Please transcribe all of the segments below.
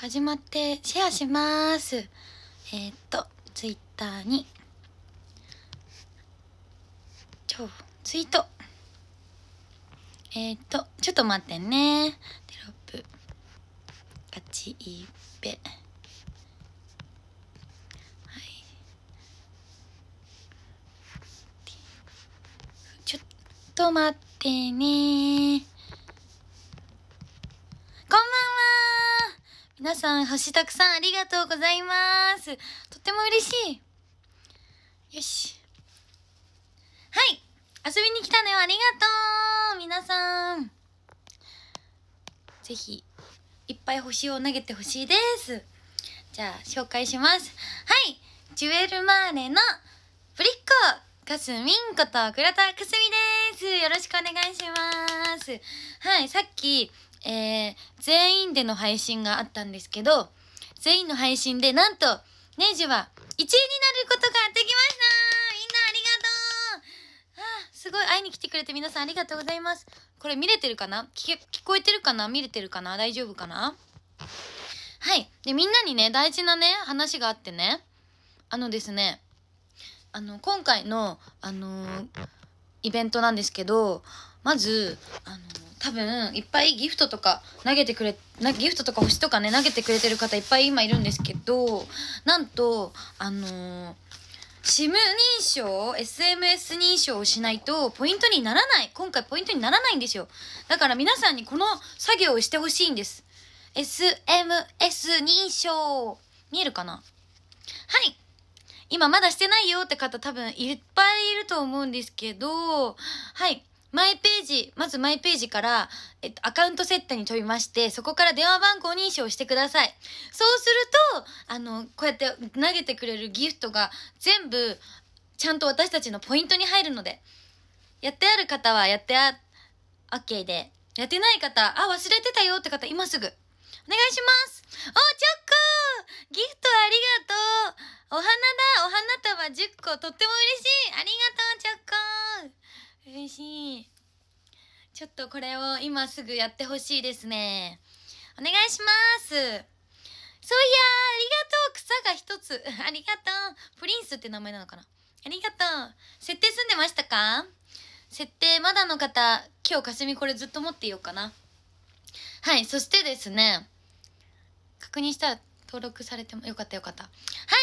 始まってシェアしますえー、っとツイッターにちツイートえー、っとちょっと待ってねテロップガチイベちょっと待ってね皆さん、星たくさんありがとうございます。とっても嬉しい。よし。はい。遊びに来たのよ。ありがとう。皆さん。ぜひ、いっぱい星を投げてほしいです。じゃあ、紹介します。はい。ジュエルマーレのブリッコかすみんこと倉田かすみです。よろしくお願いします。はい、さっき、えー、全員での配信があったんですけど、全員の配信で、なんと、ネイジは1位になることができましたみんなありがとうあすごい会いに来てくれて皆さんありがとうございます。これ見れてるかな聞こえてるかな見れてるかな大丈夫かなはい。で、みんなにね、大事なね、話があってね、あのですね、あの、今回の、あのー、イベントなんですけど、まず、あのー多分いっぱいギフトとか投げてくれなギフトとか星とかね投げてくれてる方いっぱい今いるんですけどなんとあのー SIM 認証 SMS 認証をしないとポイントにならない今回ポイントにならないんですよだから皆さんにこの作業をしてほしいんです SMS 認証見えるかなはい今まだしてないよって方多分いっぱいいると思うんですけどはいマイページ、まずマイページから、えっと、アカウント設定に飛びまして、そこから電話番号認証してください。そうすると、あの、こうやって投げてくれるギフトが全部、ちゃんと私たちのポイントに入るので、やってある方はやってあ、OK で、やってない方、あ、忘れてたよって方、今すぐ、お願いしますお、チョココギフトありがとうお花だお花束10個とっても嬉しいありがとう、チョココ嬉しいちょっとこれを今すぐやってほしいですねお願いしますそういやありがとう草が一つ ありがとうプリンスって名前なのかなありがとう設定済んでましたか設定まだの方今日かすみこれずっと持っていようかなはいそしてですね確認したら登録されてもよかったよかったはい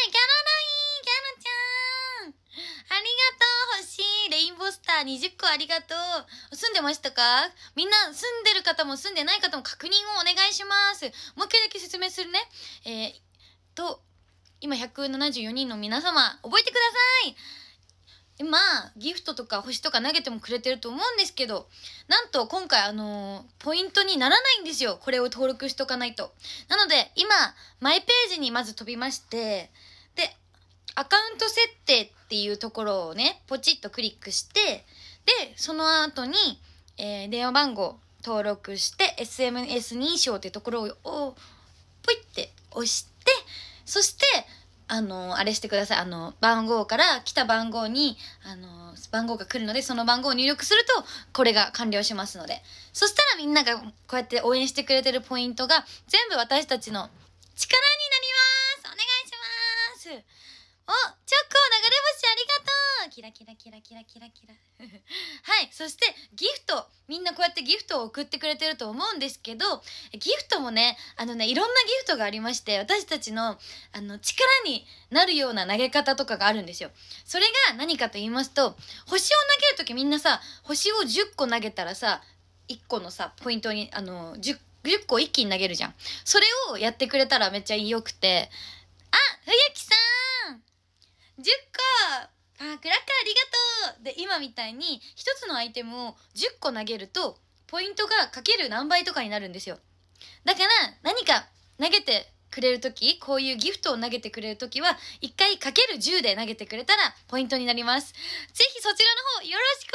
スター20個ありがとう。住んでましたかみんな住んでる方も住んでない方も確認をお願いします。もう一回だけ説明するね。えー、と、今174人の皆様、覚えてください今、ギフトとか星とか投げてもくれてると思うんですけど、なんと今回あのー、ポイントにならないんですよ。これを登録しとかないと。なので、今、マイページにまず飛びまして、で、アカウント設定っていうところをね、ポチッとクリックして、で、その後に、えー、電話番号登録して、SMS 認証っていうところを、ポイって押して、そして、あの、あれしてください。あの、番号から来た番号に、あの、番号が来るので、その番号を入力すると、これが完了しますので。そしたらみんながこうやって応援してくれてるポイントが、全部私たちの力にチョコ流れ星ありがとうキラキラキラキラキラキラ はいそしてギフトみんなこうやってギフトを送ってくれてると思うんですけどギフトもねあのねいろんなギフトがありまして私たちのあの力になるような投げ方とかがあるんですよそれが何かと言いますと星を投げる時みんなさ星を10個投げたらさ1個のさポイントにあの 10, 10個一気に投げるじゃんそれをやってくれたらめっちゃ良くてあ冬木さん10個あークラッカーありがとうで今みたいに1つのアイテムを10個投げるとポイントがかける何倍とかになるんですよだから何か投げてくれる時こういうギフトを投げてくれる時は1回かける10で投げてくれたらポイントになりますぜひそちらの方よろしく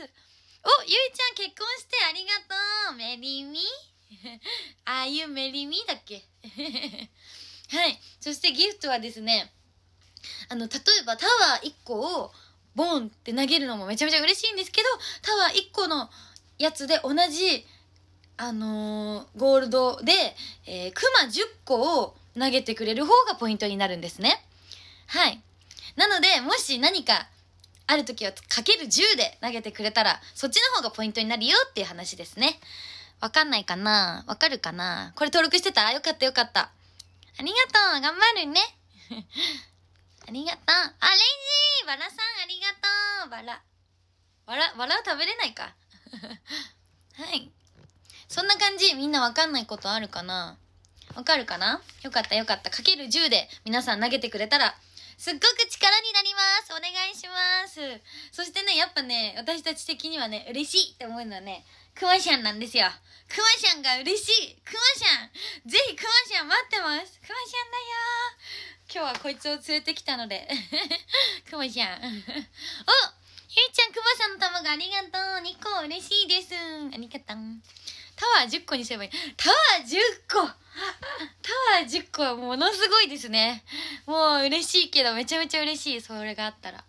お願いしますおゆいちゃん結婚してありがとうメリーミー ああいうメリーミーだっけ はいそしてギフトはですねあの、例えばタワー1個をボンって投げるのもめちゃめちゃ嬉しいんですけど、タワー1個のやつで同じ、あのー、ゴールドで、えー、クマ10個を投げてくれる方がポイントになるんですね。はい。なので、もし何かある時はかける10で投げてくれたら、そっちの方がポイントになるよっていう話ですね。わかんないかなわかるかなこれ登録してたよかったよかった。ありがとう頑張るね。ありがとう。あ、レイジーバラさん、ありがとう。バラ。バラ、バラは食べれないか。はい。そんな感じ。みんなわかんないことあるかなわかるかなよかったよかった。かける10で皆さん投げてくれたら、すっごく力になります。お願いします。そしてね、やっぱね、私たち的にはね、嬉しいって思うのはね、クマシャンなんですよ。クマシャンが嬉しいクマシャンぜひクマシャン待ってますクマシャンだよ今日はこいつを連れてきたので。クマシャン。おゆいちゃん、クマさんの卵ありがとう !2 個嬉しいですありがとうタワー10個にすればいい。タワー10個 タワー10個はものすごいですね。もう嬉しいけど、めちゃめちゃ嬉しい。それがあったら。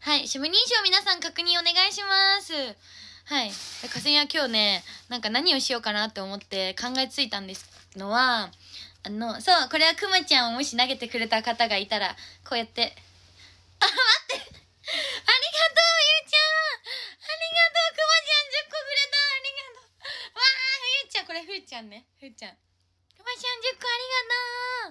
はい。シム認証皆さん確認お願いします。はいかは今日ねなんか何をしようかなって思って考えついたんですのはあのそうこれはくまちゃんをもし投げてくれた方がいたらこうやってあ待ってありがとうゆうちゃんありがとうくまちゃん10個くれたありがとうわあゆうちゃんこれふうちゃんねふうちゃんくまちゃん10個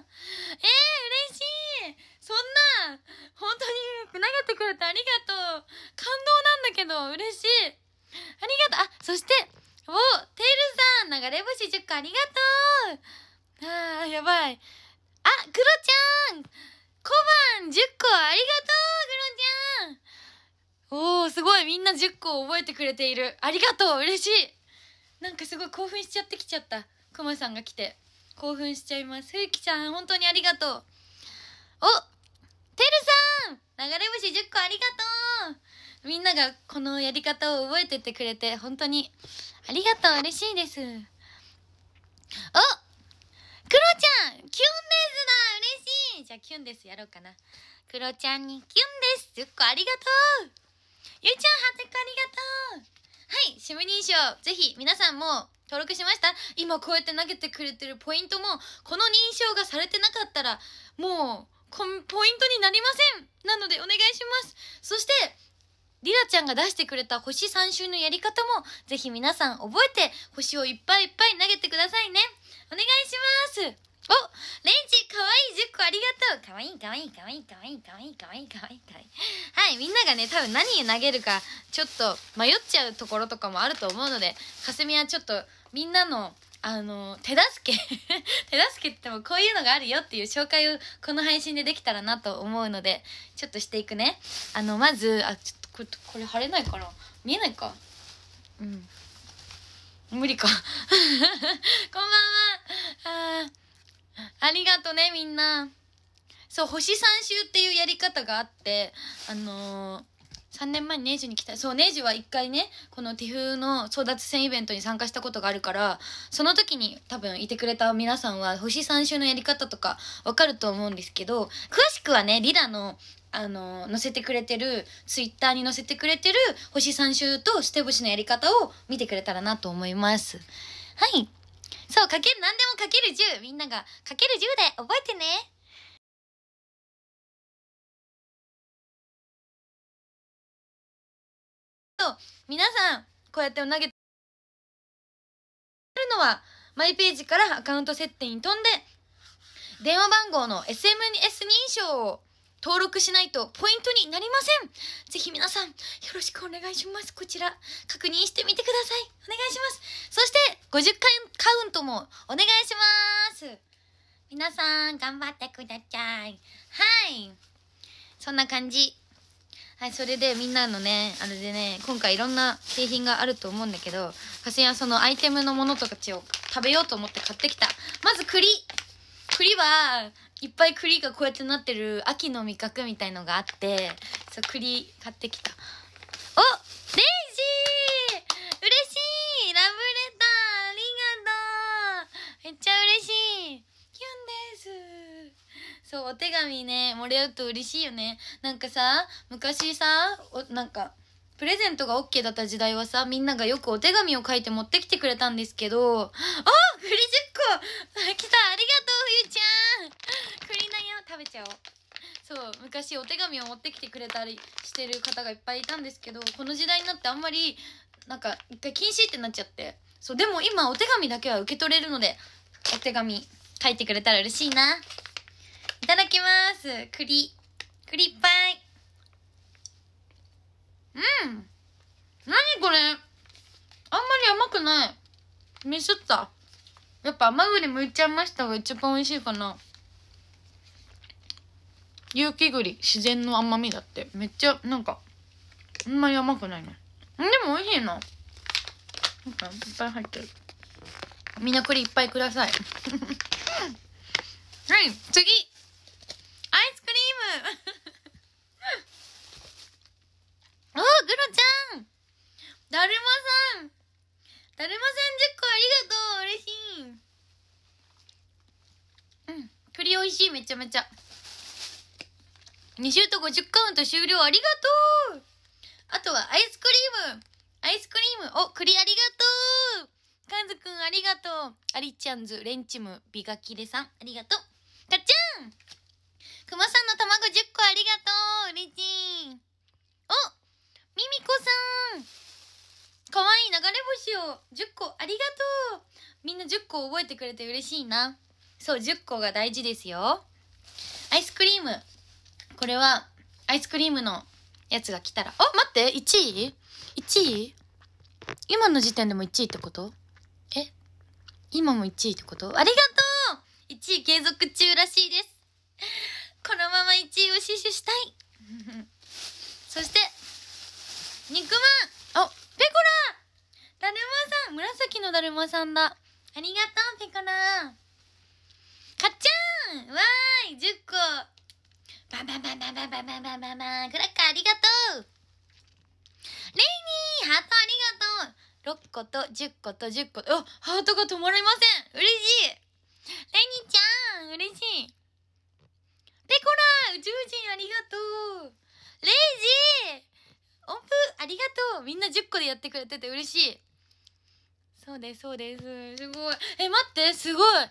ありがとうえー、嬉しいそんな本当に投げてくれてありがとう感動なんだけど嬉しいありがとうあそしておテールさん流れ星10個ありがとうあーやばいあクロちゃん小判10個ありがとうクロちゃんおーすごいみんな10個覚えてくれているありがとう嬉しいなんかすごい興奮しちゃってきちゃったクマさんが来て興奮しちゃいますふゆきちゃん本当にありがとうおてるさん流れ星10個ありがとうみんながこのやり方を覚えててくれて本当にありがとう嬉しいですおクロちゃんキュンですだ嬉しいじゃあキュンですやろうかなクロちゃんにキュンです10個ありがとうゆいちゃん8個ありがとうはいシム認証ぜひ皆さんも登録しました今こうやって投げてくれてるポイントもこの認証がされてなかったらもうポイントになりませんなのでお願いしますそしてりらちゃんが出してくれた星3周のやり方も、ぜひ皆さん覚えて、星をいっぱいいっぱい投げてくださいね。お願いしますおレンジかわいい10個ありがとうかわいいかわいいかわいいかわいいかわいいかわいいかわいいかわいいはいみんながね多分何投げるかちょっと迷っちゃうところとかもあると思うのでかすみはちょっとみんなのあの手助け 手助けって言ってもこういうのがあるよっていう紹介をこの配信でできたらなと思うのでちょっとしていくねあのまずあちょっとこれこれ貼れないから見えないかうん無理か こんばんはあありがとうねみんなそう星3周っていうやり方があってあのー3年前にネイジに来たそうネイジは1回ねこの TIFF の争奪戦イベントに参加したことがあるからその時に多分いてくれた皆さんは星3周のやり方とか分かると思うんですけど詳しくはねリラのあの載せてくれてるツイッターに載せてくれてる星3周と捨て星のやり方を見てくれたらなと思いますはいそうかける何でもかける10みんながかける10で覚えてねと皆さんこうやって投げてるのはマイページからアカウント設定に飛んで電話番号の SMS 認証を登録しないとポイントになりませんぜひ皆さんよろしくお願いしますこちら確認してみてくださいお願いしますそして50回カウントもお願いします皆さん頑張ってくださいはいそんな感じはいそれでみんなのねあれでね今回いろんな景品があると思うんだけど私はそのアイテムのものとかちを食べようと思って買ってきたまず栗栗はいっぱい栗がこうやってなってる秋の味覚みたいのがあってそう栗買ってきたおデイジー嬉しいラブレターありがとうめっちゃ嬉しいキュンですそうお手紙ねもらうと嬉しいよねなんかさ昔さおなんかプレゼントが OK だった時代はさみんながよくお手紙を書いて持ってきてくれたんですけどあ栗10個そう昔お手紙を持ってきてくれたりしてる方がいっぱいいたんですけどこの時代になってあんまりなんか一回禁止ってなっちゃってそうでも今お手紙だけは受け取れるのでお手紙書いてくれたら嬉しいないただきます栗栗いっぱいうん何これあんまり甘くないミスったやっぱ甘栗むいちゃいましたが一番美味しいかな有機栗自然の甘みだってめっちゃなんかあんまり甘くないねでも美味しいのなんかいっぱい入ってるみんな栗いっぱいください はい次アイスクリーム おおグロちゃんだるまさんだるまさん10個ありがとう嬉しいうん栗美味しいめちゃめちゃ2シュート50カウント終了ありがとうあとはアイスクリームアイスクリームお、クリありがとうカンズくんありがとうアリちゃんズ、レンチム、ビガキレさんありがとうかっちゃんくまさんの卵10個ありがとうレしいおミミコさんかわいい流れ星を10個ありがとうみんな10個覚えてくれて嬉しいなそう10個が大事ですよアイスクリームこれは、アイスクリームのやつが来たら、あ、待って !1 位 ?1 位今の時点でも1位ってことえ今も1位ってことありがとう !1 位継続中らしいです。このまま1位を死守したい そして、肉まんおペコラだるまさん紫のだるまさんだ。ありがとう、ペコラかっちゃんわーい !10 個バンバンバンバンバンバンバンバンバンバン。クラッカーありがとうレイニーハートありがとう !6 個と10個と10個と、あハートが止まりません嬉しいレイニーちゃん嬉しいペコラ宇宙人ありがとうレイジー音符ありがとうみんな10個でやってくれてて嬉しいそうですそうですすごいえ待ってすごいあーレ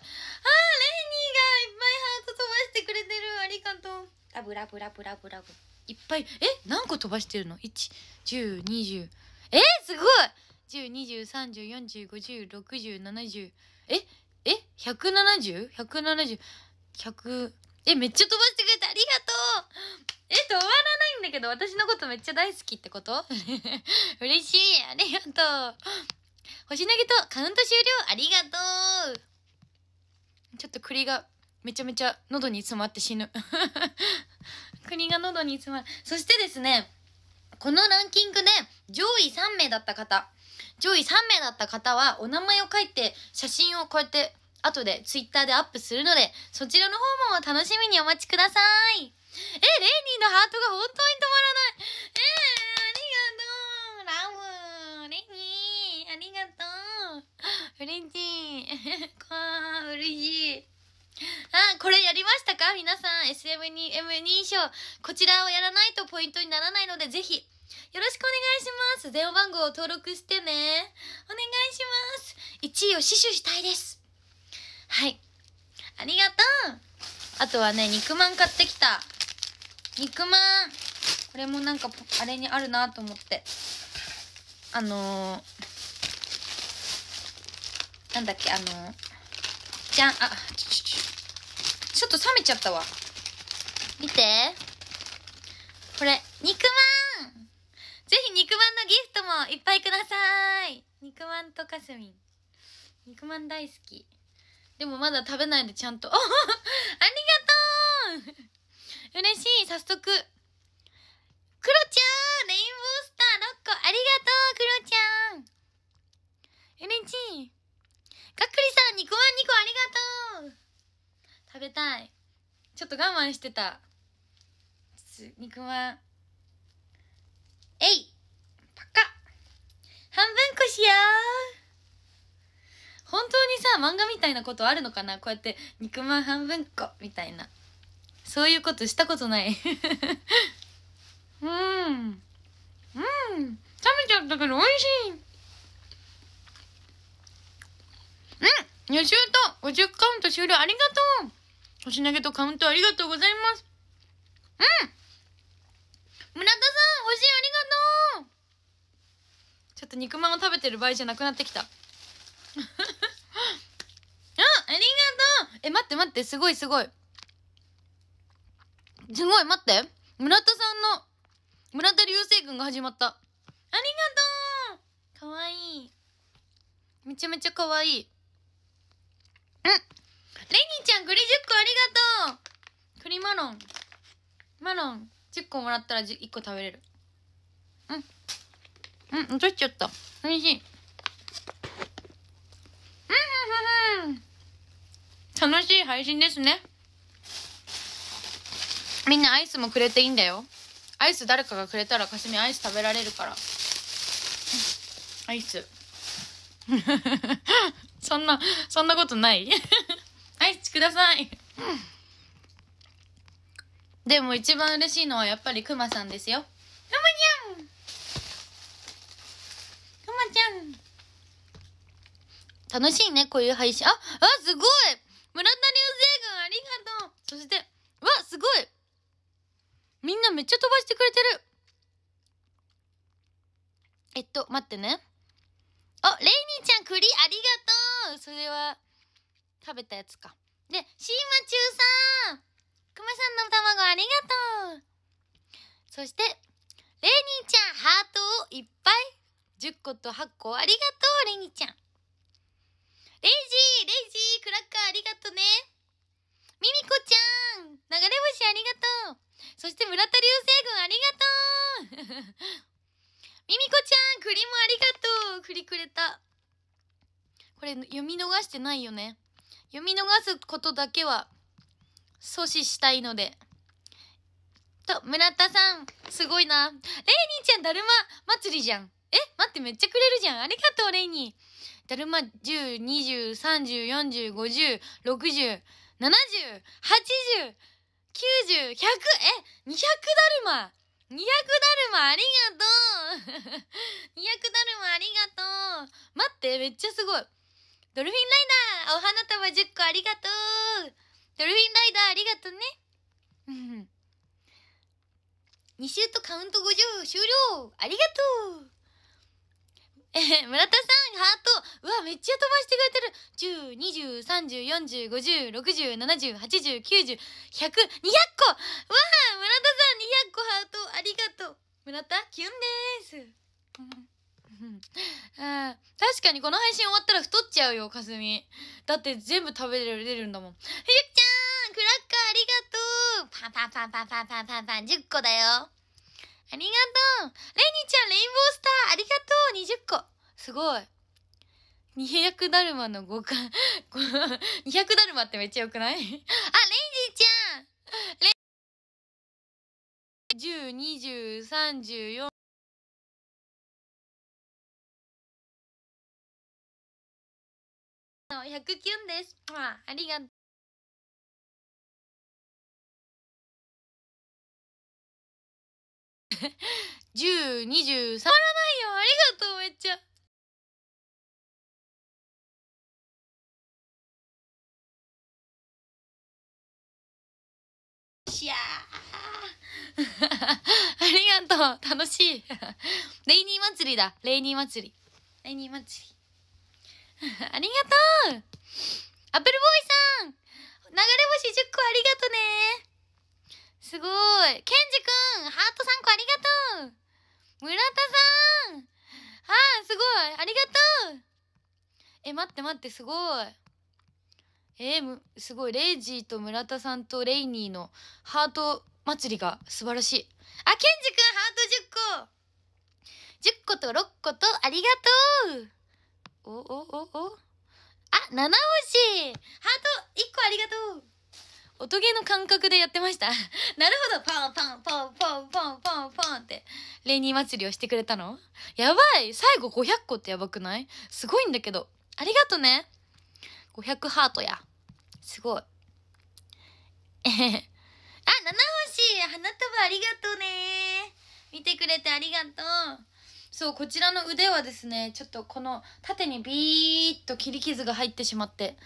イニーがいっぱいハート飛ばしてくれてるありがとうラブラブラブラブラブいっぱいえ何個飛ばしてるの ?11020 えすごい10203040506070ええ百 170?170?100 えめっちゃ飛ばしてくれてありがとうえ止まらないんだけど私のことめっちゃ大好きってこと 嬉しいありがとう星投げとカウント終了ありがとうちょっと栗がめちゃめちゃ喉に詰まって死ぬ 国が喉に詰まるそしてですねこのランキングで上位3名だった方上位3名だった方はお名前を書いて写真をこうやって後で twitter でアップするのでそちらの方も楽しみにお待ちくださいえレイニーのハートが本当に止まらないえー、ありがとうラウレイニーありがとう嬉しい こわ嬉しい あ、これやりましたか皆さん、SM2M 2賞。こちらをやらないとポイントにならないので、ぜひ、よろしくお願いします。電話番号を登録してね。お願いします。1位を死守したいです。はい。ありがとうあとはね、肉まん買ってきた。肉まん。これもなんか、あれにあるなと思って。あのー、なんだっけ、あのーじゃんあちょっと冷めちゃったわ見てこれ肉まんぜひ肉まんのギフトもいっぱいください肉まんとかすみん肉まん大好きでもまだ食べないでちゃんと ありがとう嬉しい早速クロちゃんレインボースター6個ありがとうクロちゃん嬉しいかっくりさん、肉まん2個ありがとう食べたい。ちょっと我慢してた。肉まん。えいパカ半分こしよう本当にさ、漫画みたいなことあるのかなこうやって肉まん半分こみたいな。そういうことしたことない うん。うん。食べちゃったけど美味しい。2週と50カウント終了ありがとう星投げとカウントありがとうございますうん村田さん星ありがとうちょっと肉まんを食べてる場合じゃなくなってきた あありがとうえ待って待ってすごいすごいすごい待って村田さんの村田流星群が始まったありがとうかわいいめちゃめちゃかわいいレニちゃん、栗10個ありがとう栗マロン。マロン、10個もらったら1個食べれる。うん。うん、落としちゃった。美味しい。うん、うん、うん。楽しい配信ですね。みんなアイスもくれていいんだよ。アイス誰かがくれたら、かすみアイス食べられるから。アイス。そんな、そんなことない イスください。でも一番嬉しいのはやっぱりくまさんですよ。くまちゃんくまちゃん楽しいね、こういう配信。あ、あ、すごい村田流星群ありがとうそして、わ、すごいみんなめっちゃ飛ばしてくれてるえっと、待ってね。あ、レイニーちゃん栗ありがとうそれは、食べたやつか。で、シーマチューさんくまさんの卵ありがとうそして、レイニーちゃんハートをいっぱい !10 個と8個ありがとう、レイニーちゃんレイジーレイジークラしてないよね。読み逃すことだけは阻止したいので。と、村田さん、すごいな。レイニーちゃん、だるま祭りじゃん。え待って、めっちゃくれるじゃん。ありがとう、レイニー。だるま10、20、30、40、50、60、70、80、90、100、え !200 だるま200だるまありがとう !200 だるまありがとう待って、めっちゃすごい。ドルフィンライダーお花束10個ありがとうドルフィンライダーありがとうね2週とカウント50終了ありがとうえ村田さん、ハート。うわ、めっちゃ飛ばしてくれてる。10、20、30、40、50、60、70、80、90、100、200個わは、村田さん、200個ハート。ありがとう。村田、キュンです。うあ確かにこの配信終わったら太っちゃうよ、かすみ。だって全部食べれるんだもん。ゆっちゃんクラッカーありがとうパンパンパンパンパンパンパン10個だよ。ありがとうレニちゃんレインボースターありがとう !20 個すごい。200だるまの5巻。200 だるまってめっちゃよくないあ、レイジーちゃんレイ !10、20、34、の百0キュンです。まあ、ありがとう。十二十三。らないよ。ありがとう、めっちゃ。しや ありがとう楽しい レイニー祭りだレイニー祭りレイニー祭り ありがとうアップルボーイさん流れ星10個ありがとねすごいケンジくんハート3個ありがとう村田さんああすごいありがとうえ待って待ってすごいえー、すごいレイジーと村田さんとレイニーのハート祭りが素晴らしいあケンジくんハート10個10個と6個とありがとうお、お、お、お。あ、七星ハート !1 個ありがとう音ゲーの感覚でやってました。なるほどパンパンパンパンパンパンパンって、レイニー祭りをしてくれたのやばい最後500個ってやばくないすごいんだけど。ありがとね !500 ハートや。すごい。あ、七星花束ありがとうね見てくれてありがとうそうこちらの腕はですねちょっとこの縦にビーッと切り傷が入ってしまって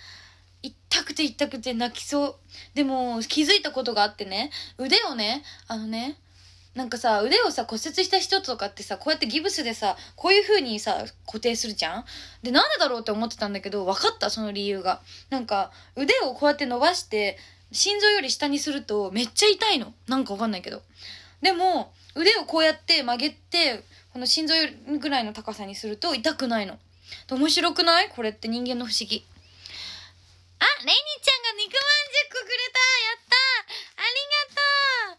痛くて痛くて泣きそうでも気づいたことがあってね腕をねあのねなんかさ腕をさ骨折した人とかってさこうやってギブスでさこういう風にさ固定するじゃんでなんでだろうって思ってたんだけど分かったその理由がなんか腕をこうやって伸ばして心臓より下にするとめっちゃ痛いのなんかわかんないけどでも腕をこうやって曲げてこの心臓ぐらいの高さにすると痛くないの。面白くないこれって人間の不思議。あ、レイニーちゃんが肉まん10個くれたやったあり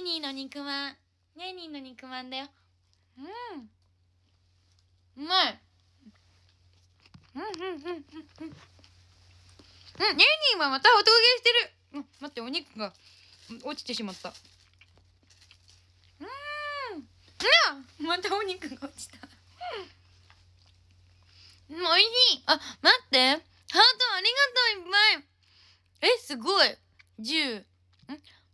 がとうレイニーの肉まん。レイニーの肉まんだよ。うん。うまい。うんうんうんうんうん。うん、レイニーはまた音ゲーしてる。うん、待って、お肉が落ちてしまった。うん。またお肉が落ちた。もうおいしい。あ、待って。ハートありがとう、いっぱい。え、すごい。10、ん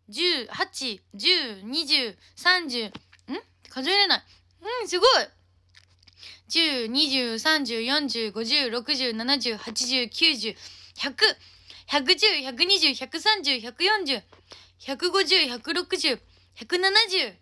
1八8、10、20、30、ん数えれない。うん、すごい。10、20、30、40、50、60、70、80、90、100、110、120、130、140、150、160、170、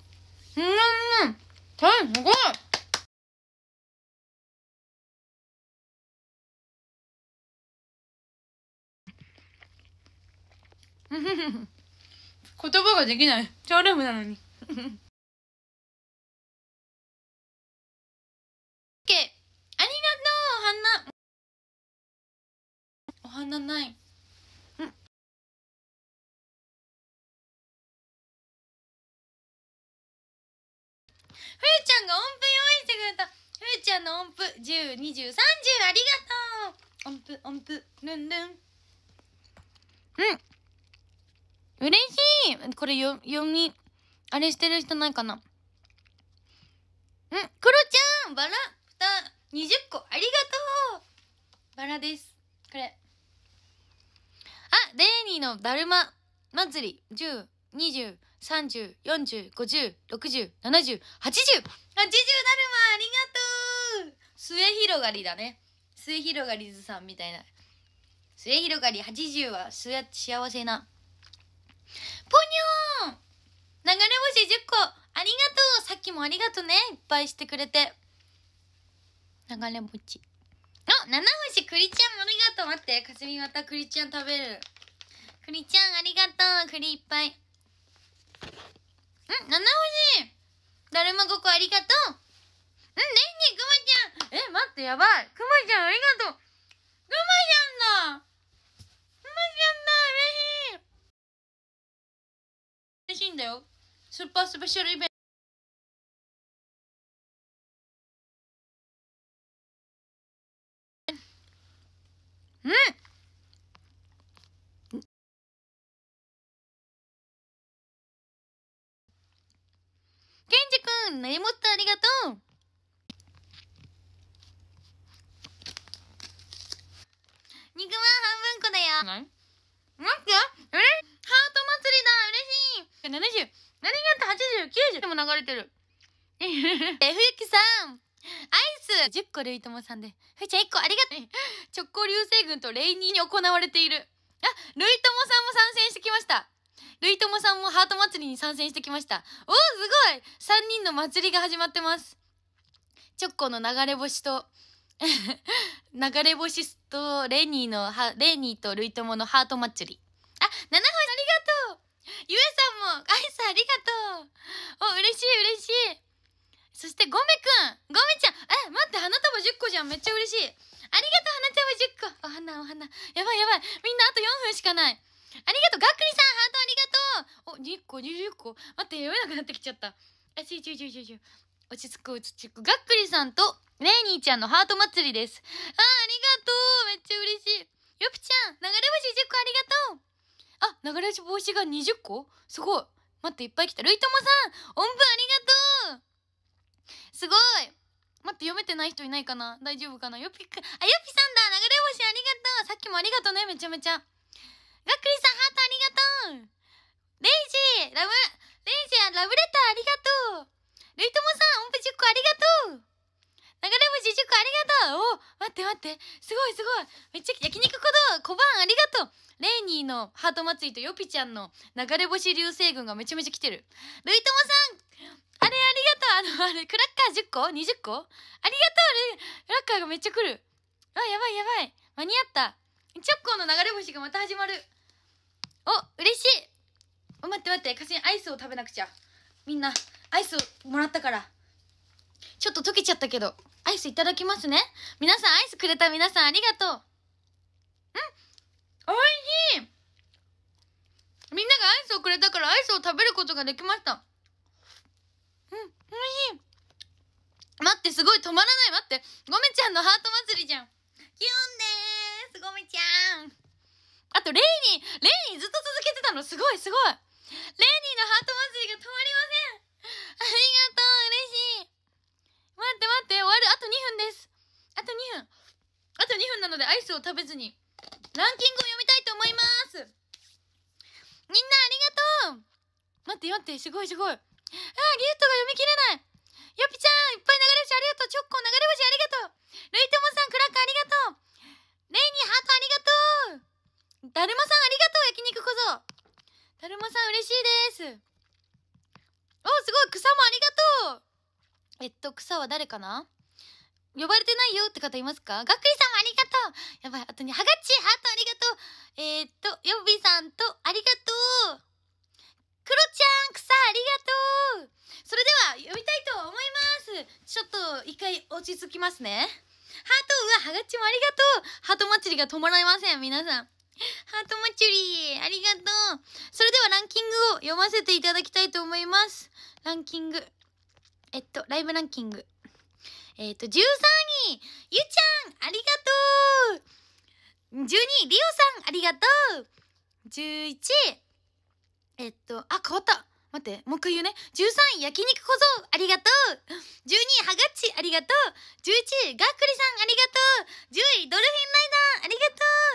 うんうん。タイすごい 言葉ができない。チャームなのに。ありがとう、お花。お花ない。ふーちゃんが音符用意してくれたふーちゃんの音符102030ありがとう音符音符ルンルンうん嬉しいこれよ読みあれしてる人ないかなうんクロちゃんバラ二十個ありがとうバラですこれあデイニーのだるま祭り十二十3十、4 8 0なるまありがとう末広がりだね。末広がりずさんみたいな。末広がり80は幸せな。ポニョーン流れ星10個ありがとうさっきもありがとねいっぱいしてくれて。流れ星。あ七星リちゃんありがとう待って、かすみまたリちゃん食べる。リちゃんありがとうリいっぱい。うん、七星だるまごこありがとううん、ねえねえ、くまちゃんえ、待って、やばいくまちゃんありがとうくまちゃんだくまちゃんだ嬉しい嬉しいんだよスーパースペシャルイベントうんケンジ君、ナイモットありがとう肉まん半分こだよ。何待ってよ。れハート祭りだ。嬉しい。70、70、八十、九十でも流れてる。え、ふゆきさん。アイス十個ルイともさんで。ふゆちゃん一個ありがとう。直行流星群とレイニーに行われている。あ、ルイともさんも参戦してきました。るいともさんもハート祭りに参戦してきましたおおすごい3人の祭りが始まってます直ョの流れ星と 流れ星とレニーのレニーとるいとものハート祭りあ七分ありがとうゆえさんもアイスありがとうお嬉しい嬉しいそしてゴメくんゴメちゃんえ待って花束10個じゃんめっちゃ嬉しいありがとう花束10個お花お花やばいやばいみんなあと4分しかないありがとうがっくりさんハートありがとうお20個20個待って読めなくなってきちゃったあちゅちゅちゅちゅち落ち着く落ち着くがっくりさんとレイニーちゃんのハート祭りですあありがとうめっちゃ嬉しいよぴちゃん流れ星10個ありがとうあ、流れ星帽子が20個すごい。待って、いっぱい来た。るいともさん音符ありがとうすごい待って、読めてない人いないかな大丈夫かなよぴく、あ、よぴさんだ流れ星ありがとうさっきもありがとうね、めちゃめちゃ。ガクリさんハートありがとうレイジラブ、レイジラブレターありがとうルイトモさん音符10個ありがとう流れ星10個ありがとうお待って待ってすごいすごいめっちゃ焼肉小道小判ありがとうレイニーのハート祭りとヨピちゃんの流れ星流星群がめちゃめちゃ来てるルイトモさんあれありがとうあのあれクラッカー10個 ?20 個ありがとうクラッカーがめっちゃ来るあやばいやばい間に合った直行の流れ星がまた始まるお嬉しいお待って待ってかすみアイスを食べなくちゃみんなアイスをもらったからちょっと溶けちゃったけどアイスいただきますね皆さんアイスくれた皆さんありがとううんおいしいみんながアイスをくれたからアイスを食べることができましたうんおいしい待ってすごい止まらない待ってごめちゃんのハート祭りじゃんキュンですごみちゃんあと、レイニー、レイニーずっと続けてたのすごいすごいレイニーのハート祭りが止まりませんありがとう嬉しい待って待って終わるあと2分ですあと2分あと2分なのでアイスを食べずにランキングを読みたいと思いますみんなありがとう待って待ってすごいすごいああ、ギフトが読み切れないよぴちゃんいっぱい流れ星ありがとうチョッコ流れ星ありがとうルイトモさん、クラッカーありがとうレイニーハートありがとうだるまさんありがとう焼肉小僧だるまさん嬉しいですおすごい草もありがとうえっと草は誰かな呼ばれてないよって方いますかがっくりさんもありがとうやばいあとにハガッチハートありがとうえー、っとよびさんとありがとうクロちゃん草ありがとうそれでは呼びたいと思いますちょっと一回落ち着きますねハートうわ、ハガチもありがとうハート祭りが止まりません、皆さん。ハート祭りありがとうそれではランキングを読ませていただきたいと思います。ランキング。えっと、ライブランキング。えっと、13位、ゆちゃんありがとう !12 位、りおさんありがとう !11 位、えっと、あ、変わった待って、もう一回言うね。13位、焼肉小僧、ありがとう。12位、ハガッチ、ありがとう。11位、ガックリさん、ありがとう。10位、ドルフィンライダー、ありが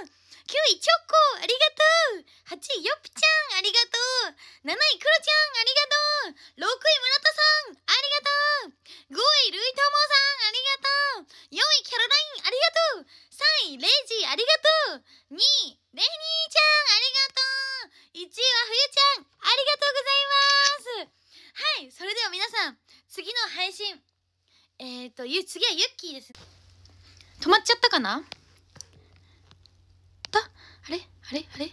とう。9位、チョコありがとう !8 位、ヨッちゃんありがとう !7 位、クロちゃんありがとう !6 位、村田さんありがとう !5 位、ルイトモさんありがとう !4 位、キャロラインありがとう !3 位、レイジありがとう !2 位、レニーちゃんありがとう !1 位は、冬ちゃんありがとうございますはい、それでは皆さん、次の配信、えっ、ー、と、次はユッキーです。止まっちゃったかなあれあれあれ